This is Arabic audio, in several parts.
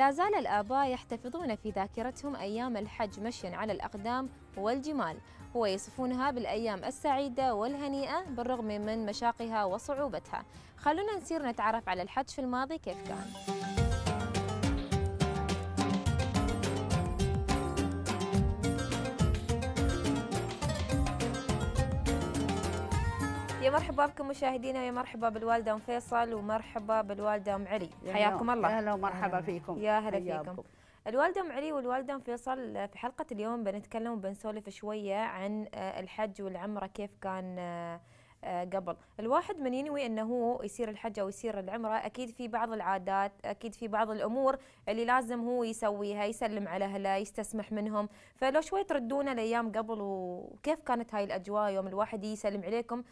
لا زال الآباء يحتفظون في ذاكرتهم أيام الحج مشيا على الأقدام والجمال ويصفونها بالأيام السعيدة والهنيئة بالرغم من مشاقها وصعوبتها خلونا نسير نتعرف على الحج في الماضي كيف كان يا مرحبا بكم مشاهدينا ويا مرحبا بالوالده ام فيصل ومرحبا بالوالده ام علي حياكم الله اهلا ومرحبا فيكم يا هلا فيكم الوالده ام علي والوالده ام فيصل في حلقه اليوم بنتكلم وبنسولف شويه عن آه، الحج والعمره كيف كان آه، آه، قبل الواحد من ينوي انه هو يصير الحج او يصير العمره اكيد في بعض العادات اكيد في بعض الامور اللي لازم هو يسويها يسلم على اهله يستسمح منهم فلو شوي تردونا الايام قبل وكيف كانت هاي الاجواء يوم الواحد يسلم عليكم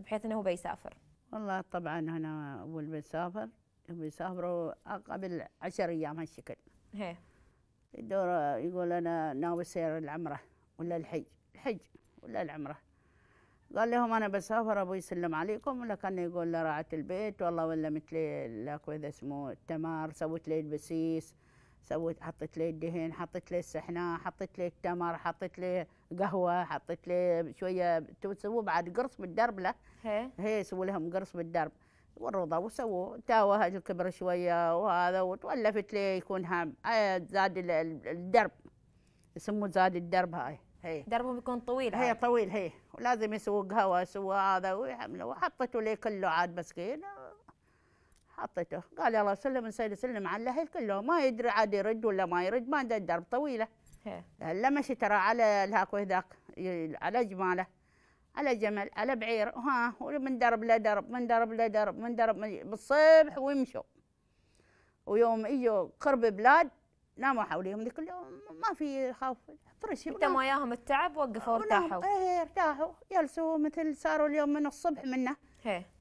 بحيث انه هو بيسافر والله طبعا انا اول بسافر بيسافروا قبل عشر ايام هالشكل هي الدور يقول انا ناوي سير العمره ولا الحج الحج ولا العمره قال لهم انا بسافر ابوي يسلم عليكم ولا كان يقول لراعة البيت والله ولا مثل لك اذا اسمه التمار سويت لي البسيس سويت حطيت لي الدهن حطيت لي السحنه حطيت لي التمر حطيت لي قهوه حطيت لي شويه تسووا بعد قرص له هي هي سووا لهم قرص بالدرب والرضا وسووا تاوى الكبر شويه وهذا وتولفت لي يكون هام آه، زاد الدرب يسموه زاد الدرب هاي هي دربهم يكون طويل هي طويل هي ولازم يسووا قهوه يسووا هذا ويحملوا وحطيتوا لي كله عاد مسكين حطيته قال الله سلم نسير سلم على الاهل كلهم ما يدري عاد يرد ولا ما يرد ما عنده الدرب طويله هلا مشي ترى على الهاك وهذاك على جماله على جمل على بعير ها ومن درب لدرب من درب لدرب من درب بالصبح ويمشوا ويوم اجوا قرب بلاد ناموا حوليهم ذيك اليوم ما في خوف فرش انت ما ياهم التعب وقفوا ارتاحوا ايه ارتاحوا جلسوا مثل صاروا اليوم من الصبح منه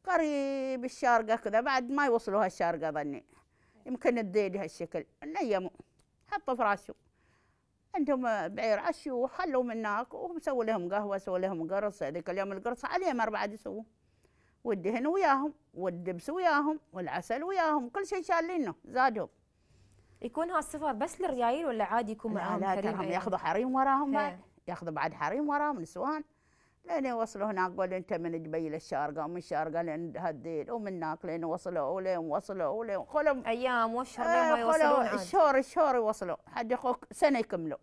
قريب الشارقة كذا بعد ما يوصلوا هالشارقة ظني يمكن الديل هالشكل نيموا حطوا في راسه عندهم بعير عشوا وخلوا من هناك وسووا لهم قهوة سووا لهم قرص هذيك اليوم القرص عليهم أربعة يسووا والدهن وياهم والدبس وياهم والعسل وياهم كل شيء شالينه زادهم يكون هالسفر بس للرياييل ولا عادي يكون معاهم لا, لا ياخذوا حريم وراهم بعد ياخذوا بعد حريم وراهم نسوان لين يوصلوا هناك قول انت من جبيل الشارقه ومن الشارقه لين هالديل ومن هناك لين وصلوا ولين وصلوا ولين خلهم ايام واشهر لين آه، ما يوصلون شهور شهور يوصلوا حد اخوك سنه يكملوا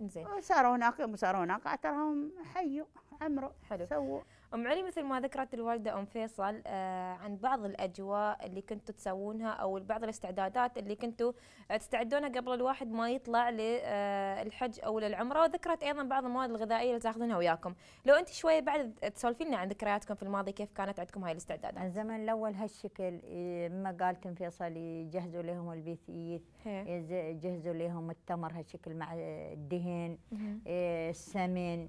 زين وصاروا هناك يوم صاروا هناك عترهم حيوا عمروا حلو سووا أم علي مثل ما ذكرت الوالدة أم فيصل آه، عن بعض الأجواء اللي كنتوا تسوونها أو بعض الاستعدادات اللي كنتوا تستعدونها قبل الواحد ما يطلع للحج آه، أو للعمرة وذكرت أيضا بعض المواد الغذائية اللي تاخذونها وياكم لو أنت شوية بعد تسولفي لنا عن ذكرياتكم في الماضي كيف كانت عندكم هاي الاستعدادات الزمن الأول هالشكل إيه، ما قالت أم فيصل يجهزوا لهم البيثيث يجهزوا لهم التمر هالشكل مع الدهن إيه، السمن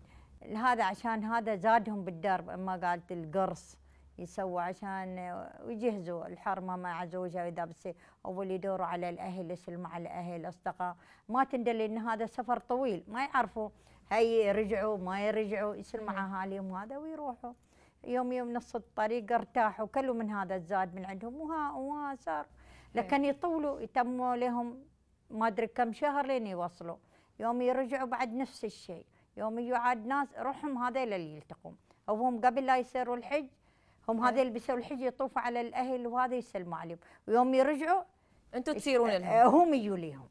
هذا عشان هذا زادهم بالدرب ما قالت القرص يسووا عشان ويجهزوا الحرمة مع زوجها إذا بصير أول يدوروا على الأهل يسلموا على الأهل أصدقاء ما تندل إن هذا سفر طويل ما يعرفوا هي رجعوا ما يرجعوا يسلموا مع أهاليهم هذا ويروحوا يوم يوم نص الطريق ارتاحوا كلوا من هذا الزاد من عندهم وها وها صار إيه. لكن يطولوا يتموا لهم ما أدري كم شهر لين يوصلوا يوم يرجعوا بعد نفس الشيء يوم يعاد ناس روحهم هذيل اللي يلتقون هم قبل لا يسيروا الحج هم نعم. هذيل بيسوا الحج يطوفوا على الاهل وهذا يسلموا عليهم ويوم يرجعوا انتم تسيرون لهم آه، هم يجوا ليهم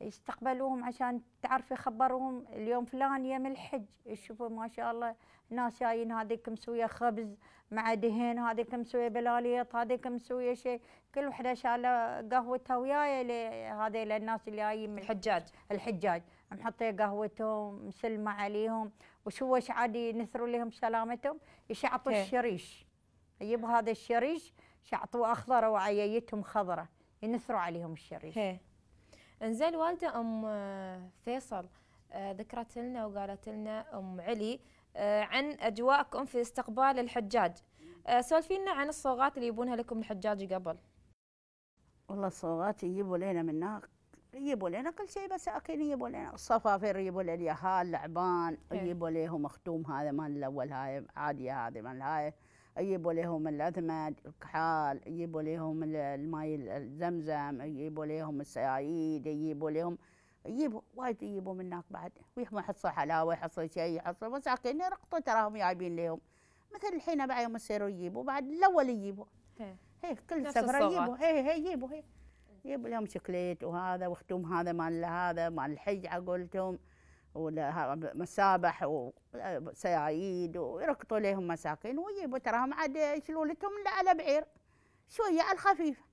يستقبلوهم عشان تعرفي خبروهم اليوم فلان يم الحج شوفوا ما شاء الله ناس جايين هذيك مسويه خبز مع دهن هذيك مسويه بلاليط هذيك مسويه شيء كل وحده شاله قهوتها وياي لهذه الناس اللي جايين من الحجاج الحجاج محطيه قهوتهم مسلمه عليهم وش عادي ايش عاد ينثروا لهم سلامتهم يشعطوا إيه. الشريش يجيب هذا الشريش شعطوه اخضر وعييتهم خضره ينثروا عليهم الشريش انزل إيه. انزين الوالده ام آه، فيصل آه، ذكرت لنا وقالت لنا ام علي آه، عن اجواءكم في استقبال الحجاج سولفي لنا عن الصوغات اللي يبونها لكم الحجاج قبل والله الصوغات يجيبوا لنا من هناك يجيبوا لنا كل شيء بس اكيد يجيبوا لنا الصفافير يجيبوا لنا اليهال لعبان إيه. يجيبوا لهم مختوم هذا مال الاول هاي عاديه هذه مال هاي يجيبوا لهم الاثمد الكحال يجيبوا لهم الماي الزمزم يجيبوا لهم السيايد يجيبوا لهم يجيبوا وايد يجيبوا من هناك بعد ويحموا حصه حلاوه يحصل شيء يحصل اكيد رقطوا تراهم جايبين لهم مثل الحين بعد يوم يصيروا يجيبوا بعد الاول يجيبوا إيه. هيك كل سفره يجيبوا هي إيه، هي يجيبوا هي يجيب لهم شكليت وهذا وختوم هذا مال هذا مال الحج قولتهم ومسابح وسيايد ويركضوا لهم مساكين ويجيبوا تراهم عاد يشلوا لهم على بعير شويه على الخفيف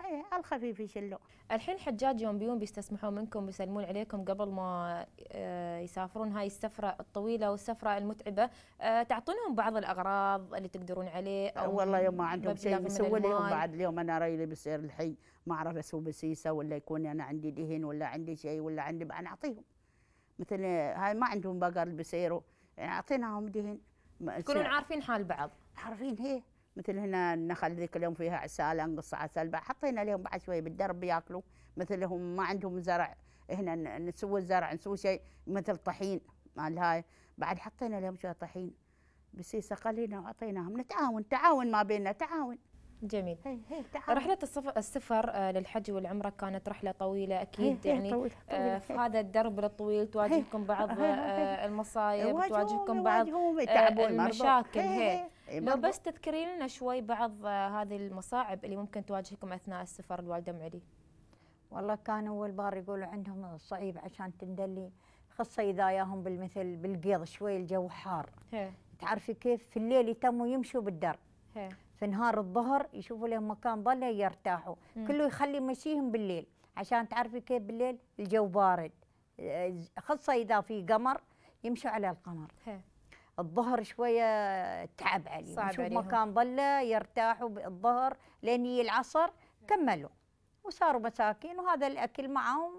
هي الخفيف يشلوا الحين حجاج يوم بيوم بيستسمحوا منكم بيسلمون عليكم قبل ما آه، يسافرون هاي السفره الطويله والسفره المتعبه آه، تعطونهم بعض الاغراض اللي تقدرون عليه أو والله يوم ما عندهم شيء يسووا لهم بعد اليوم انا رايلي بسير الحي ما اعرف اسوي بسيسه ولا يكون انا عندي دهن ولا عندي شيء ولا عندي انا اعطيهم مثل هاي ما عندهم بقر بيسيروا يعني اعطيناهم دهن يكونون عارفين حال بعض عارفين هي مثل هنا النخل ذيك اليوم فيها عسالة نقص عسل بعد حطينا لهم بعد شوي بالدرب بياكلوا مثل هم ما عندهم زرع هنا نسوي الزرع نسوي شيء مثل طحين مال هاي بعد حطينا لهم شوية طحين بسيسة قلينا وعطيناهم نتعاون تعاون ما بيننا تعاون جميل هي هي تعاون. رحلة السفر, آه، للحج والعمرة كانت رحلة طويلة أكيد هي هي يعني طويلة آه، طويلة في هذا الدرب الطويل تواجهكم بعض آه، المصايب تواجهكم بعض المشاكل هي إيه، لو بس تذكري لنا شوي بعض آه، هذه المصاعب اللي ممكن تواجهكم اثناء السفر الوالده معلي والله كان اول بار يقولوا عندهم صعيب عشان تندلي خاصه اذا ياهم بالمثل بالقيض شوي الجو حار هي. تعرفي كيف في الليل يتموا يمشوا بالدر هي. في نهار الظهر يشوفوا لهم مكان ظله يرتاحوا م. كله يخلي مشيهم بالليل عشان تعرفي كيف بالليل الجو بارد آه، خاصه اذا في قمر يمشوا على القمر هي. الظهر شويه تعب عليهم صعب شوف مكان ظله يرتاحوا بالظهر لين يجي العصر كملوا وصاروا مساكين وهذا الاكل معهم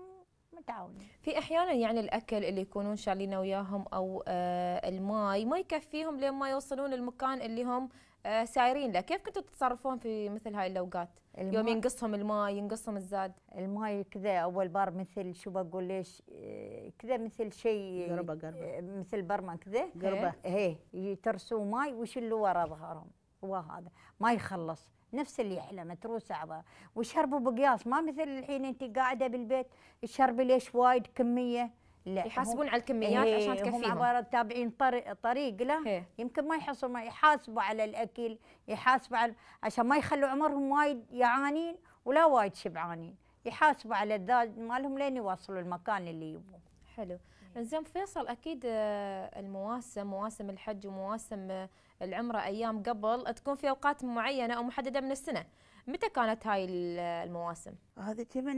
متعاونين في احيانا يعني الاكل اللي يكونون شالينه وياهم او آه الماي ما يكفيهم لين ما يوصلون المكان اللي هم آه، سايرين له كيف كنتوا تتصرفون في مثل هاي الاوقات يوم ينقصهم الماي ينقصهم الزاد الماي كذا اول بار مثل شو بقول ليش آه، كذا مثل شيء قربه قربه آه، مثل برمه كذا قربه هي إيه. إيه. يترسوا ماي ويشلوا ورا ظهرهم هو هذا ما يخلص نفس اللي يحلم تروس عبا وشربوا بقياس ما مثل الحين انت قاعده بالبيت تشربي ليش وايد كميه لا يحاسبون على الكميات ايه عشان تكفيهم هم عباره تابعين طريق, طريق له إيه. يمكن ما يحصل ما يحاسبوا على الاكل يحاسبوا على عشان ما يخلوا عمرهم وايد يعانين ولا وايد شبعانين يحاسبوا على الذات مالهم لين يوصلوا المكان اللي يبوه حلو زين فيصل اكيد آه، المواسم مواسم الحج ومواسم آه، العمره ايام قبل تكون في اوقات معينه او محدده من السنه متى كانت هاي المواسم هذه من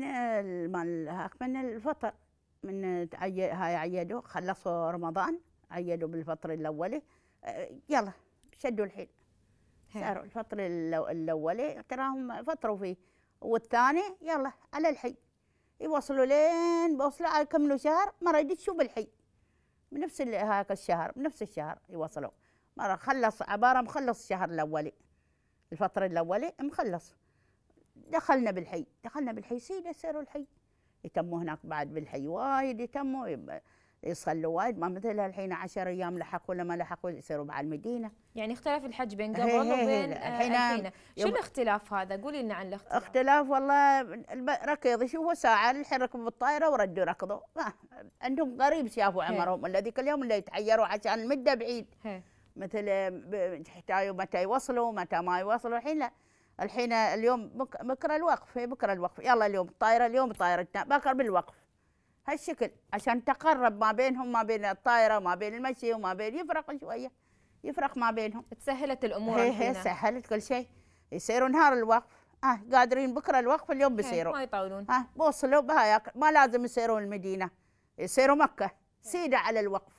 مال من الفطر من تعي... هاي عيدوا خلصوا رمضان عيدوا بالفطر الاولي آه، يلا شدوا الحيل صاروا الفطر الاولي تراهم فطروا فيه والثاني يلا على الحي يوصلوا لين بوصلوا يكملوا آه، شهر مره يجي تشوف الحي بنفس هاك الشهر بنفس الشهر يوصلوا مره خلص عباره مخلص الشهر الاولي الفطر الاولي مخلص دخلنا بالحي دخلنا بالحي سيده سيروا الحي يتموا هناك بعد بالحي وايد يتموا يصلوا وايد ما مثل الحين 10 ايام لحقوا ولا ما لحقوا يصيروا بعد المدينه يعني اختلف الحج بين قبل وبين آه، الحين شو الاختلاف هذا قولي لنا عن الاختلاف اختلاف والله ركض شوفوا ساعه الحين ركبوا بالطائره وردوا ركضوا عندهم قريب شافوا عمرهم ولا ذيك اليوم اللي يتحيروا عشان المده بعيد هي. مثل تحتاجوا متى يوصلوا متى ما يوصلوا الحين لا الحين اليوم بكره الوقف إيه بكره الوقف يلا اليوم الطائره اليوم طائرتنا بكره بالوقف هالشكل عشان تقرب ما بينهم ما بين الطائره وما بين المشي وما بين يفرق شويه يفرق ما بينهم تسهلت الامور هي هي سهلت كل شيء يصيروا نهار الوقف اه قادرين بكره الوقف اليوم إيه، بيصيروا ما يطولون اه بوصلوا بها ما لازم يصيروا المدينه يصيروا مكه إيه. سيده على الوقف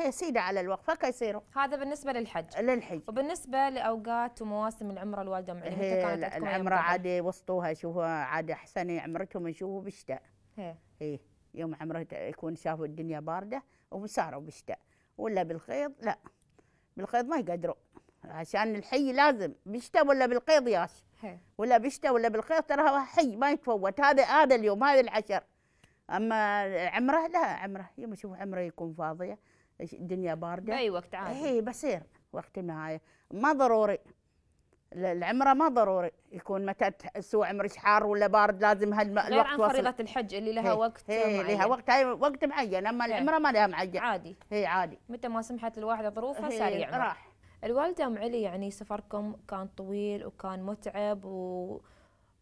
هي سيدة على الوقفة كيصيروا هذا بالنسبة للحج للحج وبالنسبة لأوقات ومواسم العمرة الوالدة معلمتها كانت عندكم العمرة عادة وسطوها شوفوا عادة أحسن عمرتهم يشوفوا بالشتاء هي. هي يوم عمره يكون شافوا الدنيا باردة وصاروا بالشتاء ولا بالخيض لا بالخيض ما يقدروا عشان الحي لازم بالشتاء ولا بالقيض ياش هي. ولا بالشتاء ولا بالخيض ترى حي ما يتفوت هذا هذا اليوم هذا العشر اما عمره لا عمره يوم يشوف عمره يكون فاضيه الدنيا بارده باي وقت عادي هي إيه، بصير وقت النهايه ما ضروري العمره ما ضروري يكون متى سوى عمرك حار ولا بارد لازم الوقت غير عن فريضه الحج اللي لها هي إيه، وقت هي إيه، معين لها وقت وقت معين اما العمره ما لها معين عادي هي عادي متى ما سمحت الواحده ظروفها سريع راح الوالده ام علي يعني سفركم كان طويل وكان متعب و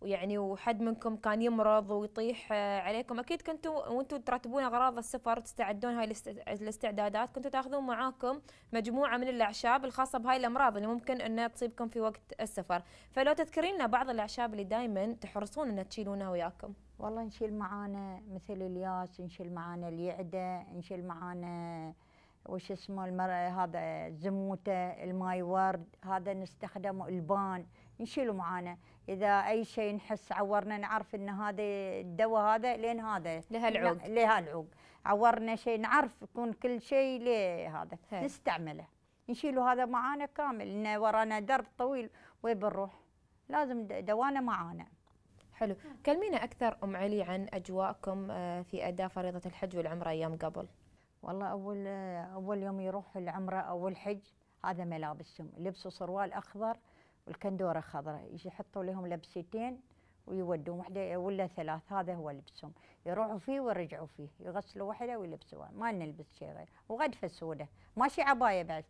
ويعني وحد منكم كان يمرض ويطيح آه، عليكم اكيد كنتوا وانتوا ترتبون اغراض السفر تستعدون هاي الاستعدادات كنتوا تاخذون معاكم مجموعه من الاعشاب الخاصه بهاي الامراض اللي ممكن انها تصيبكم في وقت السفر فلو تذكرين لنا بعض الاعشاب اللي دائما تحرصون ان تشيلونها وياكم والله نشيل معانا مثل الياس نشيل معانا اليعده نشيل معانا وش اسمه المرأة هذا زموته الماي ورد هذا نستخدمه البان نشيله معانا اذا اي شيء نحس عورنا نعرف ان هذا الدواء هذا لين هذا لهالعوق لهالعوق عورنا شيء نعرف يكون كل شيء لهذا نستعمله نشيله هذا معانا كامل انه ورانا درب طويل وين بنروح لازم دوانا معانا حلو كلمينا اكثر ام علي عن اجواءكم آه، في اداء فريضه الحج والعمره ايام قبل والله اول آه، اول يوم يروح العمره او الحج هذا ملابسهم لبسوا سروال اخضر والكندوره خضراء يجي يحطوا لهم لبستين ويودون وحده ولا ثلاث هذا هو لبسهم يروحوا فيه ويرجعوا فيه يغسلوا وحده ويلبسوها ما نلبس شيء غير وغدفه سودة ماشي عبايه بعد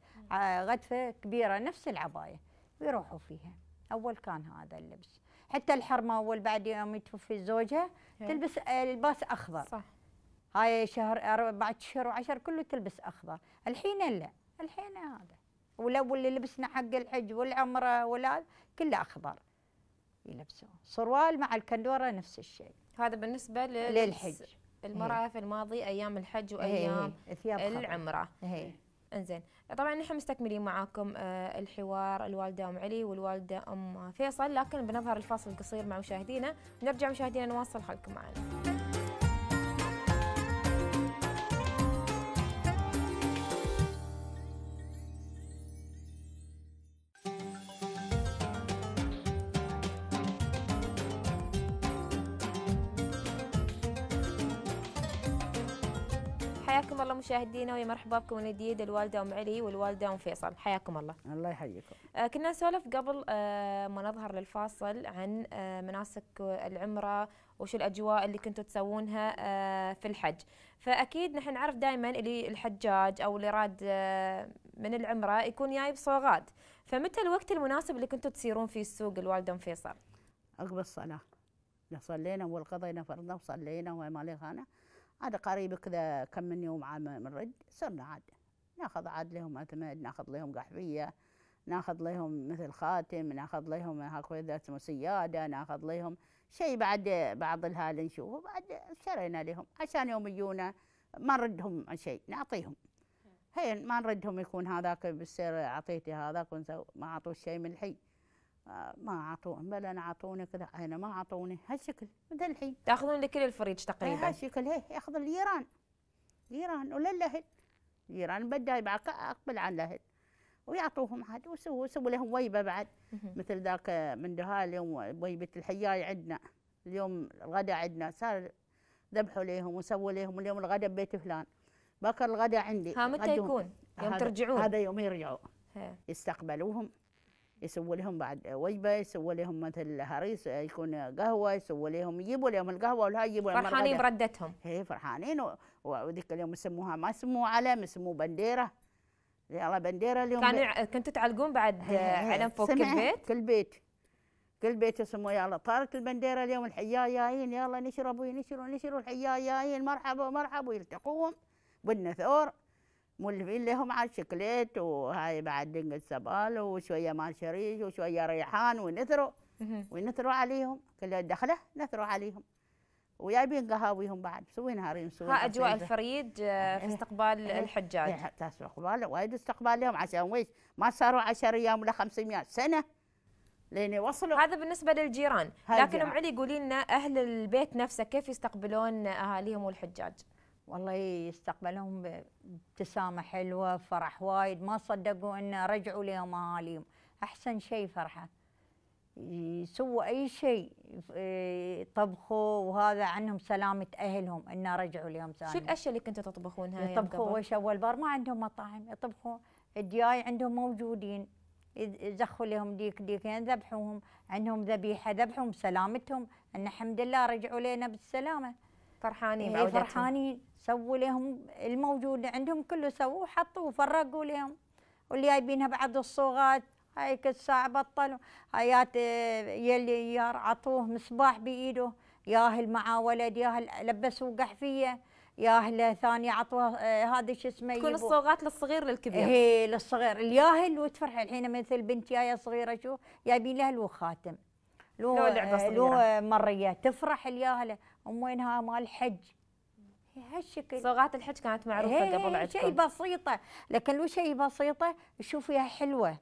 غدفه كبيره نفس العبايه ويروحوا فيها اول كان هذا اللبس حتى الحرمه اول بعد يوم يتوفي زوجها تلبس لباس اخضر صح هاي شهر اربع شهور وعشر كله تلبس اخضر الحين لا الحين هذا ولا واللي لبسنا حق الحج والعمره ولا كله اخضر يلبسون سروال مع الكندوره نفس الشيء هذا بالنسبه للحج المراه إيه. في الماضي ايام الحج إيه، وايام هي. إيه، هي. العمره هي. انزين طبعا نحن مستكملين معاكم آه، الحوار الوالده ام علي والوالده ام فيصل لكن بنظهر الفاصل القصير مع مشاهدينا نرجع مشاهدينا نواصل خلكم معنا حياكم الله مشاهدينا ويا مرحبا بكم من جديد الوالده ام علي والوالده ام فيصل حياكم الله الله يحييكم آه كنا نسولف قبل آه ما نظهر للفاصل عن آه مناسك العمره وشو الاجواء اللي كنتوا تسوونها آه، في الحج فاكيد نحن نعرف دائما اللي الحجاج او اللي راد آه، من العمره يكون جايب صوغات فمتى الوقت المناسب اللي كنتوا تسيرون فيه السوق الوالده ام فيصل عقب الصلاه صلينا والقضينا فرضنا وصلينا وما لغانا عاد قريب كذا كم من يوم عاد من صرنا عاد ناخذ عاد لهم اثمد ناخذ لهم قحفية ناخذ لهم مثل خاتم ناخذ لهم هكذا سيادة ناخذ لهم شيء بعد بعض الهال نشوفه بعد شرينا لهم عشان يوم يجونا ما نردهم شيء نعطيهم هين ما نردهم يكون هذاك بالسير اعطيتي هذاك ما اعطوه شيء من الحين ما اعطوني بل انا كذا انا ما اعطوني هالشكل مثل الحين تاخذون لكل الفريج تقريبا إيه، هالشكل هي إيه، ياخذ اليران اليران ولا الاهل اليران بدا اقبل على الاهل ويعطوهم عاد وسووا سووا لهم ويبه بعد مثل ذاك من دهالي اليوم ويبه الحياي عندنا اليوم الغداء عندنا صار ذبحوا لهم وسووا لهم اليوم الغداء ببيت فلان بكر الغداء عندي ها متى يكون؟ يوم ترجعون؟ هذا يوم يرجعوا يستقبلوهم يسووا لهم بعد وجبه يسووا لهم مثل هريس يكون قهوه يسووا لهم يجيبوا لهم القهوه والهاي يجيبوا فرحانين بردتهم اي فرحانين وذيك اليوم يسموها ما يسموه علم يسموه بنديره يلا بنديره اليوم كان ب... كنتوا تعلقون بعد علم فوق كل بيت؟ كل بيت كل بيت يسموه يلا طارت البنديره اليوم الحياه جايين يلا نشربوا نشروا نشروا الحياه جايين مرحبا مرحبا ويلتقوهم ثور مولفين لهم على الشكليت وهاي بعد دنقة سبال وشوية مال شريش وشوية ريحان ونثروا ونثروا عليهم كل دخلة نثروا عليهم وجايبين قهاويهم بعد مسوين نهارين مسوين ها اجواء الفريد آه، إيه. في استقبال إيه. الحجاج إيه، استقبال وايد استقبال لهم عشان ويش ما صاروا 10 ايام ولا 500 سنه لين يوصلوا هذا بالنسبه للجيران لكن ام علي قولي لنا اهل البيت نفسه كيف يستقبلون اهاليهم والحجاج؟ والله يستقبلهم بابتسامة حلوة فرح وايد ما صدقوا أن رجعوا لهم أهاليهم أحسن شيء فرحة يسووا أي شيء إيه، طبخوا وهذا عنهم سلامة أهلهم أن رجعوا لهم ثاني شو الأشياء اللي كنتوا تطبخونها يطبخوا وش أول بار ما عندهم مطاعم يطبخوا الدياي عندهم موجودين زخوا لهم ديك ديكين ذبحوهم عندهم ذبيحة ذبحوهم سلامتهم أن الحمد لله رجعوا لنا بالسلامة فرحانين إيه، بعودتهم فرحانين سووا لهم الموجود عندهم كله سووا وحطوا وفرقوا لهم واللي جايبينها بعد الصوغات هاي كل ساعة بطلوا هايات آه، يلي يار عطوه مصباح بإيده ياهل مع ولد ياهل لبسوا قحفية ياهله ثاني عطوه آه، هذا شو اسمه كل الصوغات للصغير للكبير هي إيه، للصغير الياهل وتفرح الحين مثل بنت جايه صغيره شو جايبين لها الوخاتم لو لعبه آه، صغيره لو مريه تفرح الياهله ام وينها مال الحج هالشكل صوغات الحج كانت معروفه إيه، قبل عندكم شيء بسيطه لكن لو شيء بسيطه تشوفيها حلوه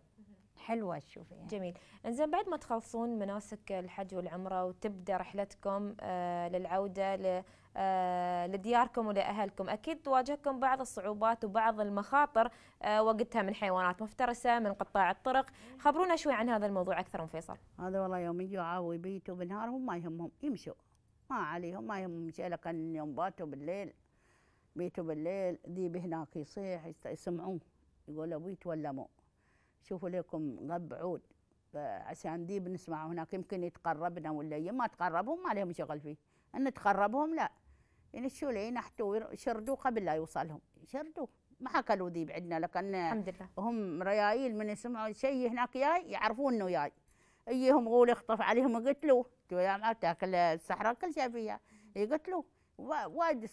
حلوه تشوفيها جميل انزين بعد ما تخلصون مناسك الحج والعمره وتبدا رحلتكم آه للعوده آه، لدياركم ولاهلكم اكيد تواجهكم بعض الصعوبات وبعض المخاطر آه، وقتها من حيوانات مفترسه من قطاع الطرق خبرونا شوي عن هذا الموضوع اكثر من فيصل هذا والله يوم يجوا عاوي بيتوا هم ما يهمهم يمشوا ما عليهم ما يهمهم شيء لكن يوم باتوا بالليل بيتوا بالليل ذيب هناك يصيح يسمعوه يقول ابوي تولموا شوفوا لكم غب عود عشان ذيب نسمعه هناك يمكن يتقربنا ولا ما تقربهم ما عليهم شغل فيه ان تقربهم لا يعني شو لي نحتوا شردوا قبل لا يوصلهم شردوا ما اكلوا ذيب عندنا لكن الحمد لله هم ريايل من يسمعوا شيء هناك جاي يعرفون انه جاي يجيهم غول يخطف عليهم يقتلوه ما تاكل الصحراء كل شيء فيها يقتلوه وايد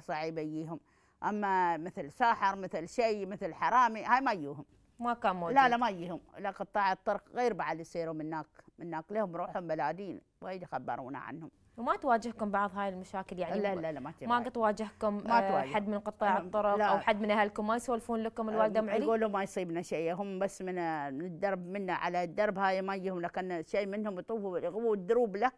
صعيب يجيهم اما مثل ساحر مثل شيء مثل حرامي هاي ما يجوهم ما كان موجود لا لا ما يجيهم لا قطاع الطرق غير بعد يصيروا من هناك لهم روحهم بلادين وايد يخبرونا عنهم وما تواجهكم بعض هاي المشاكل يعني لا لا لا ما ما قد تواجهكم ما آه، تواجه. حد من قطاع الطرق او حد من اهلكم ما يسولفون لكم آه، الوالده علي؟ يقولوا ما يصيبنا شيء هم بس من الدرب منا على الدرب هاي ما يجيهم لكن شيء منهم يطوفوا يغووا الدروب له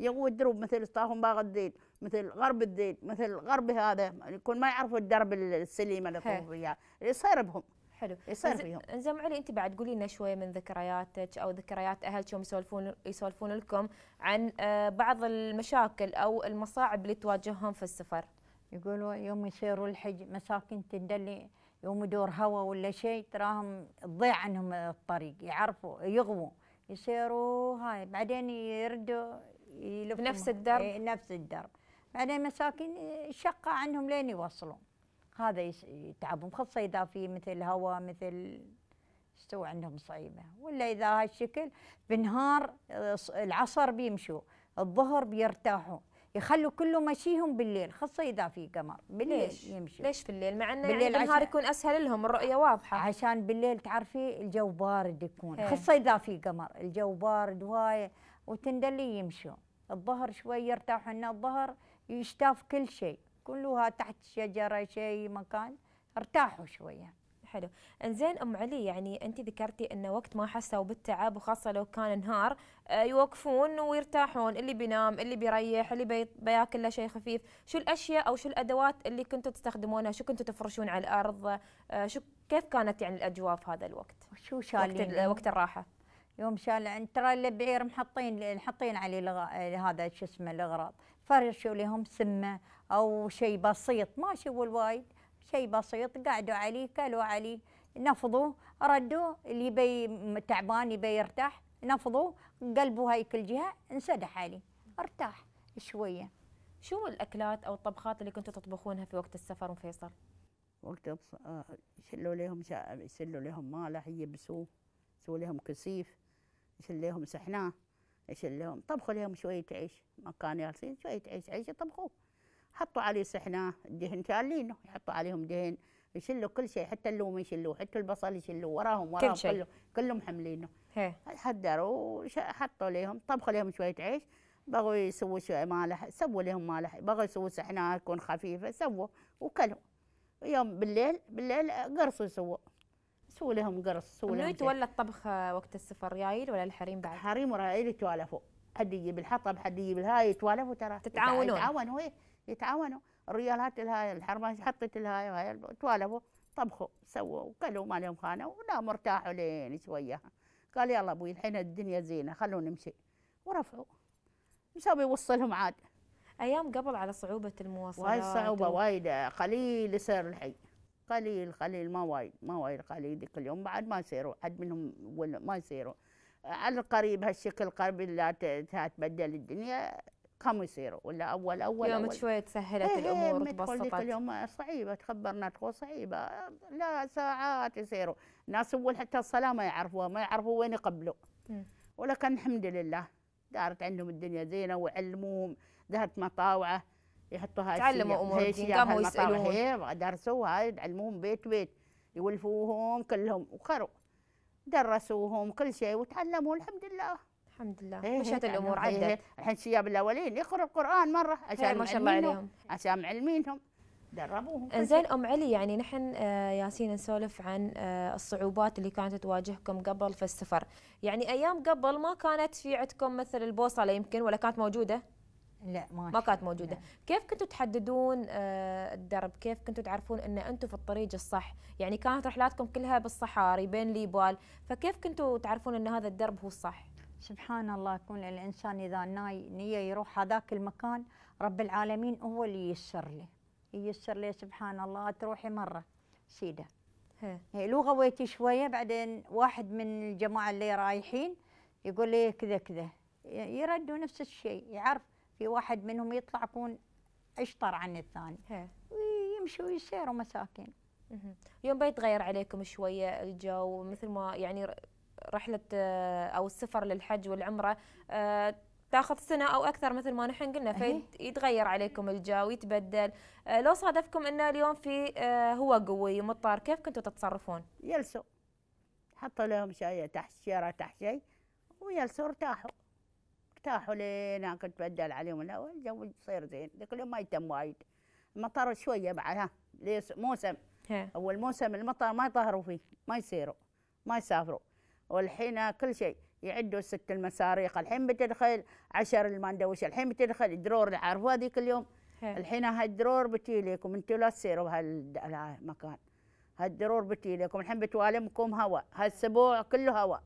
يغووا الدروب مثل طاهم باغ الذيل مثل غرب الذيل مثل غرب هذا يكون ما يعرفوا الدرب السليمه اللي يطوفوا فيها يصير بهم حلو يصير إيه، فيهم زين علي انت بعد قولي لنا شويه من ذكرياتك او ذكريات اهلك يوم يسولفون يسولفون لكم عن آه، بعض المشاكل او المصاعب اللي تواجههم في السفر يقولوا يوم يصيروا الحج مساكين تدلي يوم يدور هواء ولا شيء تراهم تضيع عنهم الطريق يعرفوا يغووا يصيروا هاي بعدين يردوا يلفوا نفس الدرب إيه، نفس الدرب بعدين مساكين شقة عنهم لين يوصلوا هذا يتعبهم خصوصا اذا في مثل هواء مثل استوى عندهم صعيبه ولا اذا هالشكل بالنهار آه، العصر بيمشوا الظهر بيرتاحوا يخلوا كله مشيهم بالليل خاصة إذا في قمر بالليل ليش؟ يمشوا ليش بالليل مع أنه يعني بالنهار يكون أسهل لهم الرؤية واضحة عشان بالليل تعرفي الجو بارد يكون إيه. خاصة إذا في قمر الجو بارد هواي وتندلي يمشوا الظهر شوي يرتاحوا أن الظهر يشتاف كل شيء كلها تحت شجره شيء مكان ارتاحوا شويه حلو انزين ام علي يعني انت ذكرتي انه وقت ما حسوا بالتعب وخاصه لو كان نهار آه، يوقفون ويرتاحون اللي بينام اللي بيريح اللي بياكل له شيء خفيف شو الاشياء او شو الادوات اللي كنتوا تستخدمونها شو كنتوا تفرشون على الارض آه، شو كيف كانت يعني الاجواء في هذا الوقت شو شالين وقت, وقت الراحه يوم شال ترى البعير محطين محطين عليه لغ... هذا شو اسمه الاغراض فرشوا لهم سمه أو شيء بسيط ما شوفوا الوايد شيء بسيط قعدوا عليه كلوا عليه نفضوا ردوا اللي يبي تعبان يبي يرتاح نفضوا قلبوا هاي كل جهة انسدح عليه ارتاح شوية شو الأكلات أو الطبخات اللي كنتوا تطبخونها في وقت السفر وفيصل؟ وقت وقت آه، شلوا لهم شا... يشلوا لهم مالح يبسوه يسووا لهم كسيف يشل لهم سحناه يشل لهم طبخوا لهم شوية عيش مكان ياسين شوية عيش عيش يطبخوه حطوا عليه سحنه دهن تالينه يحطوا عليهم دهن يشلوا كل شيء حتى اللوم يشلوا حتى البصل يشلوا وراهم وراهم كل شيء. كله كلهم حملينه حذروا حطوا لهم طبخوا لهم شويه عيش بغوا يسووا شويه مالح سووا لهم مالح بغوا يسووا سحنه تكون خفيفه سووا وكلوا يوم بالليل بالليل قرصوا يسووا سووا لهم قرص سووا لهم يتولى الطبخ وقت السفر يايل ولا الحريم بعد؟ الحريم ورايل يتوالفوا حد يجيب الحطب حد يجيب الهاي يتوالفوا ترى تتعاونون تتعاونوا إيه. يتعاونوا الرجالات الهاي الحرمان حطت الهاي وهاي توالفوا طبخوا سووا وكلوا ما لهم خانه وناموا ارتاحوا لين شويه قال يلا ابوي الحين الدنيا زينه خلونا نمشي ورفعوا مسوي يوصلهم عاد ايام قبل على صعوبه المواصلات وايد صعوبه و... وايد قليل يصير الحي قليل قليل ما وايد ما وايد قليل ذيك اليوم بعد ما يصيروا حد منهم ولا ما يصيروا على القريب هالشكل قريب لا تتبدل الدنيا كم يصيروا ولا اول اول يوم شوي تسهلت هي إيه، إيه، الامور وتبسطت ذيك اليوم صعيبه تخبرنا تقول صعيبه لا ساعات يصيروا ناس اول حتى الصلاه ما يعرفوها ما يعرفوا وين يقبلوا ولكن الحمد لله دارت عندهم الدنيا زينه وعلموهم ذهبت مطاوعه يحطوها تعلموا امور قاموا يسالون هاي يعلموهم بيت بيت يولفوهم كلهم وخروا درسوهم كل شيء وتعلموا الحمد لله الحمد لله إيه مشت إيه، الامور إيه، عدت الحين الشياب الاولين يقرأ القران مره عشان ما شاء الله عليهم عشان علمينهم دربوهم انزين ام علي يعني نحن آه، ياسين نسولف عن آه، الصعوبات اللي كانت تواجهكم قبل في السفر يعني ايام قبل ما كانت في عندكم مثل البوصله يمكن ولا كانت موجوده لا ما ما كانت موجوده لا. كيف كنتوا تحددون آه، الدرب كيف كنتوا تعرفون ان انتم في الطريق الصح يعني كانت رحلاتكم كلها بالصحاري بين ليبال فكيف كنتوا تعرفون ان هذا الدرب هو الصح سبحان الله يكون الإنسان إذا ناي نية يروح هذاك المكان رب العالمين هو اللي ييسر له ييسر له سبحان الله تروحي مرة سيدة لو غويتي شوية بعدين واحد من الجماعة اللي رايحين يقول لي كذا كذا يردوا نفس الشيء يعرف في واحد منهم يطلع يكون اشطر عن الثاني ويمشوا ويسيروا مساكين يوم بيتغير عليكم شوية الجو مثل ما يعني رحله آه، او السفر للحج والعمره آه، تاخذ سنه او اكثر مثل ما نحن قلنا أيه. فيتغير عليكم الجو يتبدل آه، لو صادفكم انه اليوم في هو قوي ومطر كيف كنتوا تتصرفون؟ يلسوا حطوا لهم شيء تحت شيره تحت شيء ويلسوا ارتاحوا ارتاحوا لين كنت تبدل عليهم الاول الجو يصير زين ذاك اليوم ما يتم وايد المطر شويه بعد ها موسم اول موسم المطر ما يطهروا فيه ما يسيروا ما يسافروا والحين كل شيء يعدوا ست المصاريخ الحين بتدخل عشر المندوش الحين بتدخل الدرور اللي عارفوها هذيك اليوم الحين هالدرور بتي لكم انتوا لا تصيروا بهالمكان هالدرور بتي لكم الحين بتوالمكم هواء هالسبوع كله هواء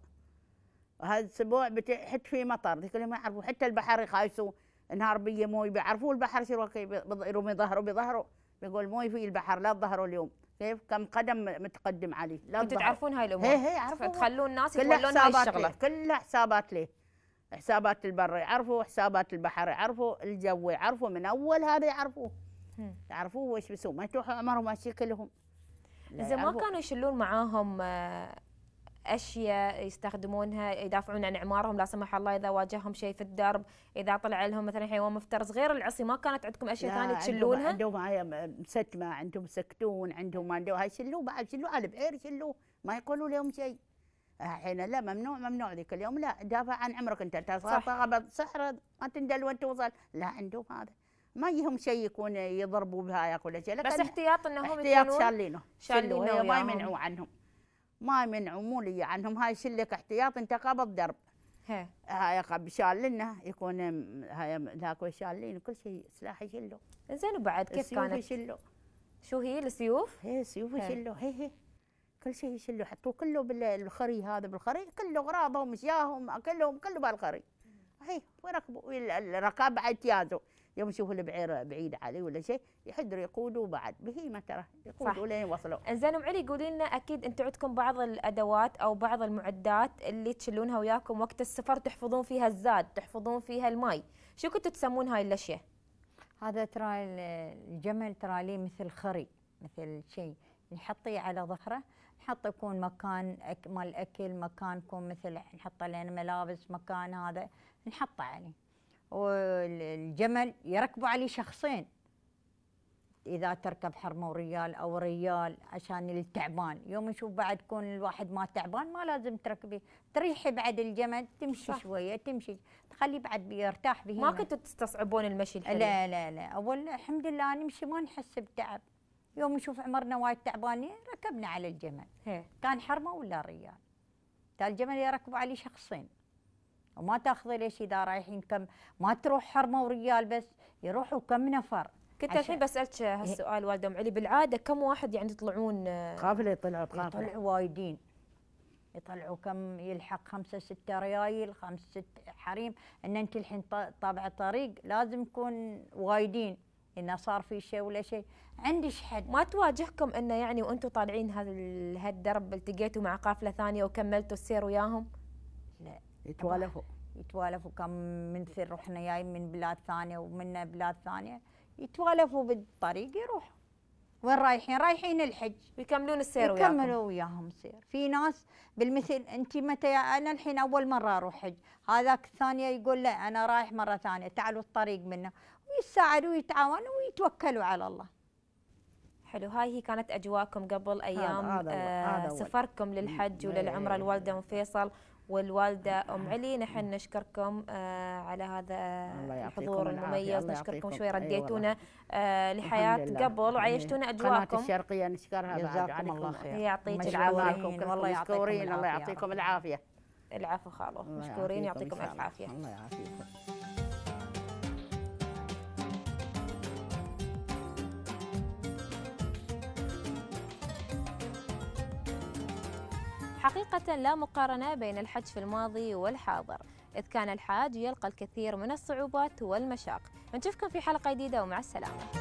هالسبوع بتحت في مطر ذيك ما يعرفوا حتى البحر يخايسوا نهار بيه موي بيعرفوا البحر شو بيظهروا بيظهروا بيقول موي في البحر لا تظهروا اليوم كيف كم قدم متقدم عليه لا تعرفون هاي الامور هي هي عرفوا تخلون الناس يقولون هاي الشغله كلها حسابات ليه حسابات البر يعرفوا حسابات البحر يعرفوا الجو يعرفوا من اول هذا يعرفوه يعرفوه وش بيسوون ما يتوحوا عمرهم هالشي كلهم اذا ما كانوا يشلون معاهم آه، اشياء يستخدمونها يدافعون عن اعمارهم لا سمح الله اذا واجههم شيء في الدرب اذا طلع لهم مثلا حيوان مفترس غير العصي ما كانت عندكم اشياء ثانيه تشلونها عندهم مسكمه عندهم سكتون عندهم عندهم هاي شلوه بعد شلوه على بعير شلوه ما يقولوا لهم شيء الحين لا ممنوع ممنوع ذيك اليوم لا دافع عن عمرك انت صح سحر ما تندل وين توصل لا عندهم هذا ما يهم شيء يكون يضربوا بهايك ولا شيء بس احتياط انهم احتياط شالينه شالينه ما يمنعوا عنهم ما يمنعون لي عنهم يعني هاي شلك احتياط انت انتقاب درب هاي قب شالنا يكون هاي ذاك شالين كل شيء سلاح يشلو زين وبعد كيف كانت؟ يشلو شو هي السيوف؟ هي سيوف يشلو هي هي كل شيء يشلو حطوه كله بالخري هذا بالخري كله اغراضهم مشياهم اكلهم كله بالخري هي وركبوا الركاب بعد يازوا يوم يشوفوا البعير بعيد عليه ولا شيء يحدوا يقودوا بعد بهيمه ترى يقودوا لين وصلوا ام علي قولي لنا اكيد انتم عندكم بعض الادوات او بعض المعدات اللي تشلونها وياكم وقت السفر تحفظون فيها الزاد تحفظون فيها الماي شو كنتوا تسمون هاي الاشياء هذا ترى الجمل ترى لي مثل خري مثل شيء نحطيه على ظهره نحط يكون مكان مال اكل مكان يكون مثل نحط لنا ملابس مكان هذا نحطه عليه والجمل يركبوا عليه شخصين اذا تركب حرمه وريال او ريال عشان التعبان يوم نشوف بعد يكون الواحد ما تعبان ما لازم تركبي تريحي بعد الجمل تمشي صح. شويه تمشي تخلي بعد يرتاح به ما كنتوا تستصعبون المشي الحين لا لا لا اول الحمد لله نمشي ما نحس بتعب يوم نشوف عمرنا وايد تعبانين ركبنا على الجمل هي. كان حرمه ولا ريال تال الجمل يركبوا عليه شخصين وما تاخذي ليش اذا رايحين كم ما تروح حرمه وريال بس يروحوا كم نفر كنت الحين بسالك هالسؤال إيه. والد ام علي بالعاده كم واحد يعني يطلعون قافله آه، يطلعوا بقافله يطلعوا وايدين يطلعوا كم يلحق خمسة ستة ريايل خمسة ستة حريم ان انت الحين طابع طريق لازم يكون وايدين انه صار في شيء ولا شيء عندش حد ما تواجهكم انه يعني وانتم طالعين هالدرب التقيتوا مع قافله ثانيه وكملتوا السير وياهم؟ لا يتوالفوا يتوالفوا كم من سر رحنا جاي من بلاد ثانيه ومنا بلاد ثانيه يتوالفوا بالطريق يروحوا وين رايحين؟ رايحين الحج يكملون السير وياهم يكملوا وياهم سير، في ناس بالمثل انت متى انا الحين اول مره اروح حج، هذاك الثانيه يقول لا انا رايح مره ثانيه تعالوا الطريق منه، ويساعدوا ويتعاونوا ويتوكلوا على الله. حلو هاي هي كانت اجواءكم قبل ايام هذا آه سفركم للحج وللعمره الوالده إيه. ام فيصل والوالده ام نعم. علي نحن نشكركم آه، على هذا آه، الحضور المميز نشكركم شوي أيوة، رديتونا أيوة لحياه قبل وعيشتونا اجواءكم قناه الشرقيه نشكرها بعد جزاكم الله خير يعطيك العافيه والله يعطيكم الله يعطيكم العافيه العافيه خاله مشكورين يعطيكم الف عافيه الله يعافيكم حقيقة لا مقارنة بين الحج في الماضي والحاضر إذ كان الحاج يلقى الكثير من الصعوبات والمشاق نشوفكم في حلقة جديدة ومع السلامة